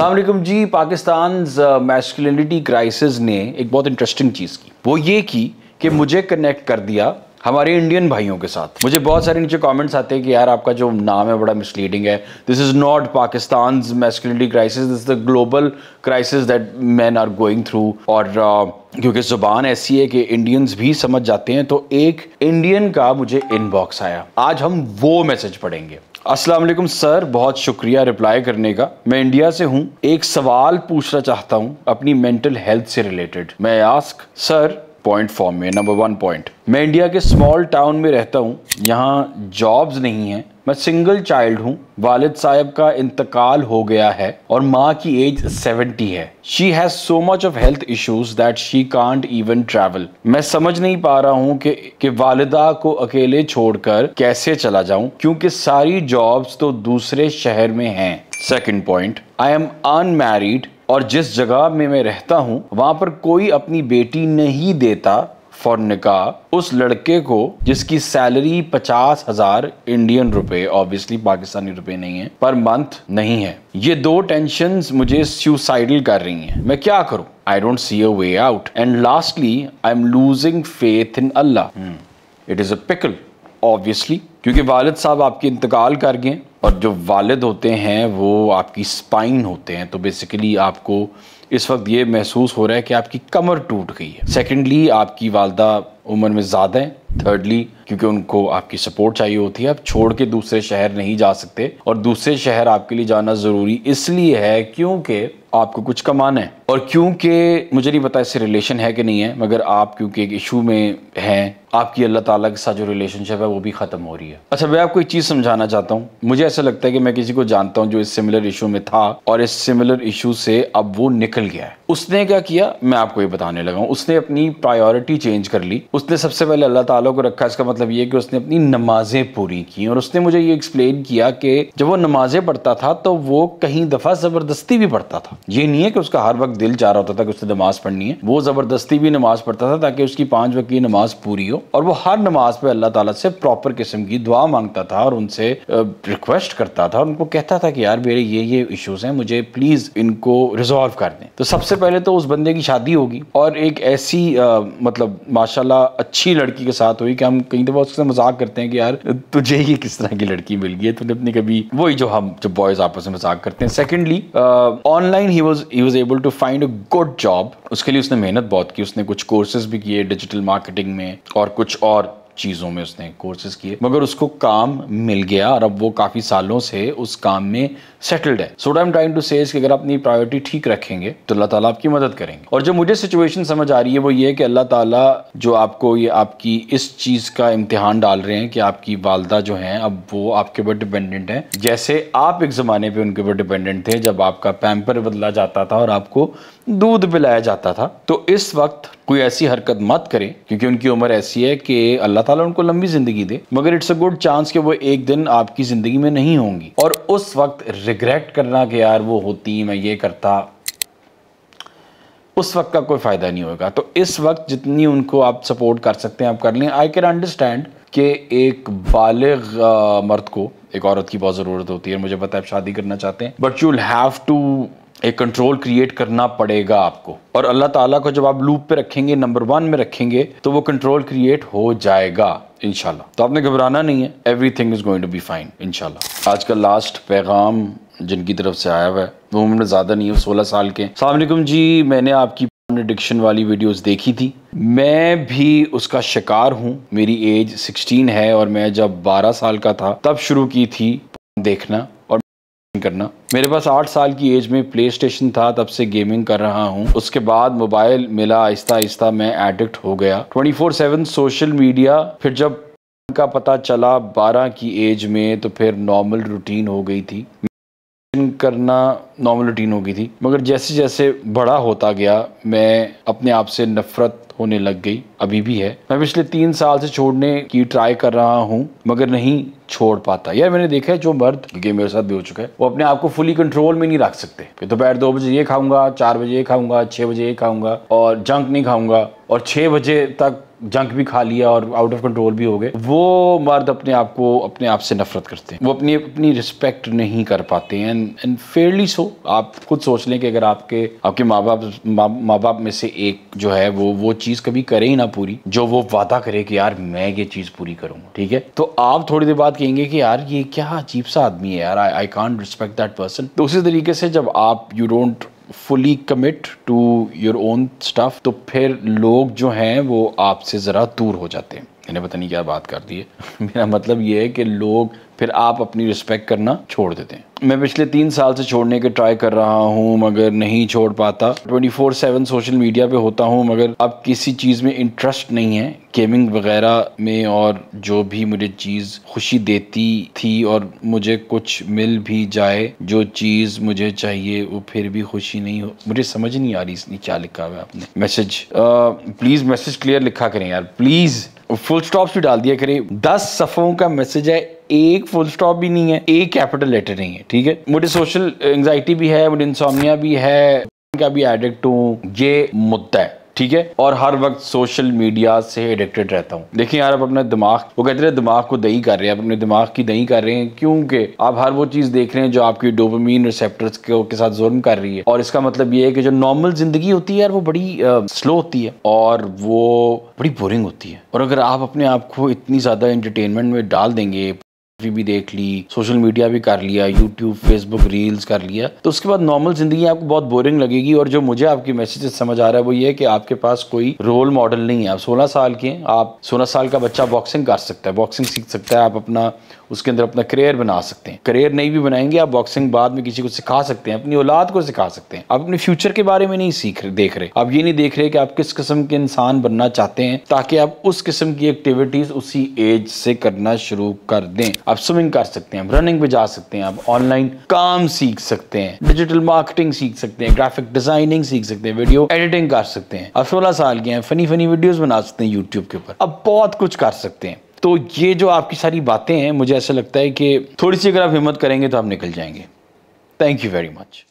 अल्लाम जी Pakistan masculinity crisis ने एक बहुत इंटरेस्टिंग चीज़ की वो ये की कि मुझे कनेक्ट कर दिया हमारे इंडियन भाइयों के साथ मुझे बहुत सारे नीचे कमेंट्स आते हैं कि यार आपका जो नाम है बड़ा मिसलीडिंग है this is not Pakistan masculinity crisis this the global crisis that man are going through और uh, क्योंकि ज़ुबान ऐसी है कि इंडियंस भी समझ जाते हैं तो एक इंडियन का मुझे इनबॉक्स आया आज हम वो मैसेज पढ़ेंगे अस्सलाम वालेकुम सर बहुत शुक्रिया रिप्लाई करने का मैं इंडिया से हूँ एक सवाल पूछना चाहता हूँ अपनी मेंटल हेल्थ से रिलेटेड मैं आस्क सर पॉइंट फॉर्म में नंबर वन पॉइंट मैं इंडिया के स्मॉल टाउन में रहता हूँ यहाँ जॉब्स नहीं हैं मैं सिंगल चाइल्ड हूँ वालिद साहब का इंतकाल हो गया है और माँ की एज 70 है she has so much of health issues that she can't even travel मैं समझ नहीं पा रहा हूँ कि, कि वालिदा को अकेले छोड़कर कैसे चला जाऊं क्योंकि सारी जॉब्स तो दूसरे शहर में हैं second point I am unmarried और जिस जगह में मैं रहता हूँ वहां पर कोई अपनी बेटी नहीं देता फॉर निकाह उस लड़के को जिसकी सैलरी पचास हजार इंडियन रुपए ऑब्वियसली पाकिस्तानी रुपए नहीं है पर मंथ नहीं है ये दो टेंशन मुझे सुसाइडल कर रही हैं मैं क्या करूं I don't see a way out and lastly I am losing faith in Allah it is a pickle obviously क्योंकि वालद साहब आपके इंतकाल कर गए और जो वालद होते हैं वो आपकी स्पाइन होते हैं तो बेसिकली आपको इस वक्त ये महसूस हो रहा है कि आपकी कमर टूट गई है सेकेंडली आपकी वालदा उम्र में ज़्यादा है थर्डली क्योंकि उनको आपकी सपोर्ट चाहिए होती है आप छोड़ के दूसरे शहर नहीं जा सकते और दूसरे शहर आपके लिए जाना ज़रूरी इसलिए है क्योंकि आपको कुछ कमाना है और क्योंकि मुझे नहीं पता इससे रिलेशन है कि नहीं है मगर आप क्योंकि एक इशू में हैं आपकी अल्लाह ताला के साथ जो रिलेशनशिप है वो भी ख़त्म हो रही है अच्छा मैं आपको एक चीज़ समझाना चाहता हूँ मुझे ऐसा लगता है कि मैं किसी को जानता हूँ जो इस सिमिलर इशू में था और इस सिमिलर इशू से अब वो निकल गया है उसने क्या किया मैं आपको ये बताने लगा हूँ उसने अपनी प्रायोरिटी चेंज कर ली उसने सबसे पहले अल्लाह सवालों को रखा इसका मतलब ये कि उसने अपनी नमाजें पूरी की और उसने मुझे ये एक्सप्लेन किया कि जब वो नमाजें पढ़ता था तो वो कहीं दफ़ा ज़बरदस्ती भी पढ़ता था ये नहीं है कि उसका हर वक्त दिल चाह रहा होता था कि उसने नमाज़ पढ़नी है वो ज़बरदस्ती भी नमाज़ पढ़ता था ताकि उसकी पाँच वक्त की नमाज़ पूरी हो और वो हर नमाज पर अल्लाह ताली से प्रॉपर किस्म की दुआ मांगता था और उनसे रिक्वेस्ट करता था और उनको कहता था कि यार मेरे ये ये इशूज़ हैं मुझे प्लीज़ इनको रिजॉल्व कर दें तो सबसे पहले तो उस बंदे की शादी होगी और एक ऐसी मतलब माशाला अच्छी लड़की के साथ साथ हुई कि हम कई दफ़ा उससे मजाक करते हैं कि यार तुझे ये किस तरह की लड़की मिल गई है तूने अपनी कभी वही जो हम जो बॉयज़ आपस में मजाक करते हैं secondly online he was he was able to find a good job उसके लिए उसने मेहनत बहुत की उसने कुछ कोर्सेज भी किए डिजिटल मार्केटिंग में और कुछ और चीज़ों में उसने कोर्सेज किए मगर उसको काम मिल गया और अब वो काफ़ी सालों से उस काम में सेटल्ड है सो आई ट्राइंग टू से अगर अपनी प्रायोरिटी ठीक रखेंगे तो अल्लाह ताला आपकी मदद करेंगे और जो मुझे सिचुएशन समझ आ रही है वो ये कि अल्लाह ताला जो आपको ये आपकी इस चीज़ का इम्तिहान डाल रहे हैं कि आपकी वालदा जो हैं अब वो आपके ऊपर डिपेंडेंट हैं जैसे आप एक ज़माने पर उनके ऊपर डिपेंडेंट थे जब आपका पैम्पर बदला जाता था और आपको दूध पिलाया जाता था तो इस वक्त कोई ऐसी हरकत मत करें क्योंकि उनकी उम्र ऐसी है कि अल्लाह ताला उनको लंबी जिंदगी दे मगर इट्स अ गुड चांस कि वो एक दिन आपकी जिंदगी में नहीं होंगी और उस वक्त रिग्रेट करना कि यार वो होती मैं ये करता उस वक्त का कोई फ़ायदा नहीं होगा तो इस वक्त जितनी उनको आप सपोर्ट कर सकते हैं आप कर लें आई कैन अंडरस्टैंड कि एक बालग मर्द को एक औरत की बहुत ज़रूरत होती है मुझे पता है आप शादी करना चाहते हैं बट यू हैव टू एक कंट्रोल क्रिएट करना पड़ेगा आपको और अल्लाह ताला को जब आप लूप पे रखेंगे नंबर वन में रखेंगे तो वो कंट्रोल क्रिएट हो जाएगा इनशाला तो आपने घबराना नहीं है everything is going to be fine इनशाला आज का लास्ट पैगाम जिनकी तरफ से आया हुआ है वो उम्र ज़्यादा नहीं है सोलह साल के सलामकुम जी मैंने आपकी एडिक्शन वाली वीडियोस देखी थी मैं भी उसका शिकार हूँ मेरी एज 16 है और मैं जब 12 साल का था तब शुरू की थी देखना करना मेरे पास आठ साल की एज में प्ले स्टेशन था तब से गेमिंग कर रहा हूँ उसके बाद मोबाइल मिला आहिस्ता आहिस्ता मैं एडिक्ट हो गया 24/7 सोशल मीडिया फिर जब का पता चला 12 की एज में तो फिर नॉर्मल रूटीन हो गई थी करना नॉर्मल रूटीन हो गई थी मगर जैसे जैसे बड़ा होता गया मैं अपने आप से नफरत होने लग गई अभी भी है मैं पिछले तीन साल से छोड़ने की ट्राई कर रहा हूँ मगर नहीं छोड़ पाता यार मैंने देखा है जो मर्द क्योंकि मेरे साथ भी हो चुका है वो अपने आप को फुली कंट्रोल में नहीं रख सकते कि दोपहर दो बजे ये खाऊंगा चार बजे ये खाऊंगा छः बजे ये खाऊंगा और जंक नहीं खाऊंगा और छः बजे तक जंक भी खा लिया और आउट ऑफ कंट्रोल भी हो गए वो मर्द अपने आप को अपने आप से नफरत करते हैं वो अपनी अपनी रिस्पेक्ट नहीं कर पाते एंड एंड फेयरली सो आप खुद सोच लें कि अगर आपके आपके माँ बाप माँ बाप में से एक जो है वो वो चीज़ कभी करे ही ना पूरी जो वो वादा करे कि यार मैं ये चीज़ पूरी करूँगा ठीक है तो आप थोड़ी देर बाद कहेंगे कि यार ये क्या अजीब सा आदमी है यार I can't respect that person तो उसी तरीके से जब आप you don't fully commit to your own stuff तो फिर लोग जो हैं वो आपसे ज़रा दूर हो जाते हैं मैंने पता नहीं क्या बात कर दी है मेरा मतलब ये है कि लोग फिर आप अपनी रिस्पेक्ट करना छोड़ देते हैं मैं पिछले तीन साल से छोड़ने के ट्राई कर रहा हूँ मगर नहीं छोड़ पाता 24/7 सोशल मीडिया पे होता हूँ मगर अब किसी चीज़ में इंटरेस्ट नहीं है गेमिंग वगैरह में और जो भी मुझे चीज़ खुशी देती थी और मुझे कुछ मिल भी जाए जो चीज़ मुझे चाहिए वो फिर भी खुशी नहीं हो मुझे समझ नहीं आ रही इसने क्या लिखा हुआ आपने मैसेज प्लीज़ मैसेज क्लियर लिखा करें यार प्लीज़ फुल स्टॉप भी डाल दिया करें दस सफ़ों का मैसेज है एक फुल स्टॉप भी नहीं है एक कैपिटल लेटर नहीं है ठीक है मुझे सोशल एंगजाइटी भी है मुझे इंसोमिया भी है का भी एडिक्ट हूँ ये मुद्दा है ठीक है और हर वक्त सोशल मीडिया से एडिक्टेड रहता हूँ देखिए यार आप अपना दिमाग वो कहते हैं दिमाग को दही कर रहे हैं आप अपने दिमाग की दही कर रहे हैं क्योंकि आप हर वो चीज़ देख रहे हैं जो आपकी डोपामीन रिसेप्टर्स के साथ जुर्म कर रही है और इसका मतलब ये है कि जो नॉर्मल ज़िंदगी होती है यार वो बड़ी आ, स्लो होती है और वो बड़ी बोरिंग होती है और अगर आप अपने आप को इतनी ज़्यादा इंटरटेनमेंट में डाल देंगे भी देख ली सोशल मीडिया भी कर लिया यूट्यूब फेसबुक रील्स कर लिया तो उसके बाद नॉर्मल जिंदगी आपको बहुत बोरिंग लगेगी और जो मुझे आपकी मैसेज समझ आ रहा है वो ये है कि आपके पास कोई रोल मॉडल नहीं है आप सोलह साल के हैं आप सोलह साल का बच्चा बॉक्सिंग कर सकता है बॉक्सिंग सीख सकता है आप अपना उसके अंदर अपना करियर बना सकते हैं करियर नहीं भी बनाएंगे आप बॉक्सिंग बाद में किसी को सिखा सकते हैं अपनी औलाद को सिखा सकते हैं आप अपने फ्यूचर के बारे में नहीं सीख रहे देख रहे आप ये नहीं देख रहे कि आप किस किस्म के इंसान बनना चाहते हैं ताकि आप उस किस्म की एक्टिविटीज उसी एज से करना शुरू कर दें आप स्विमिंग कर सकते हैं रनिंग पे जा सकते हैं आप ऑनलाइन काम सीख सकते हैं डिजिटल मार्केटिंग सीख सकते हैं ग्राफिक डिजाइनिंग सीख सकते हैं वीडियो एडिटिंग कर सकते हैं आप सोलह साल के हैं फनी फनी वीडियोज बना सकते हैं यूट्यूब के ऊपर आप बहुत कुछ कर सकते हैं तो ये जो आपकी सारी बातें हैं मुझे ऐसा लगता है कि थोड़ी सी अगर आप हिम्मत करेंगे तो आप निकल जाएंगे थैंक यू वेरी मच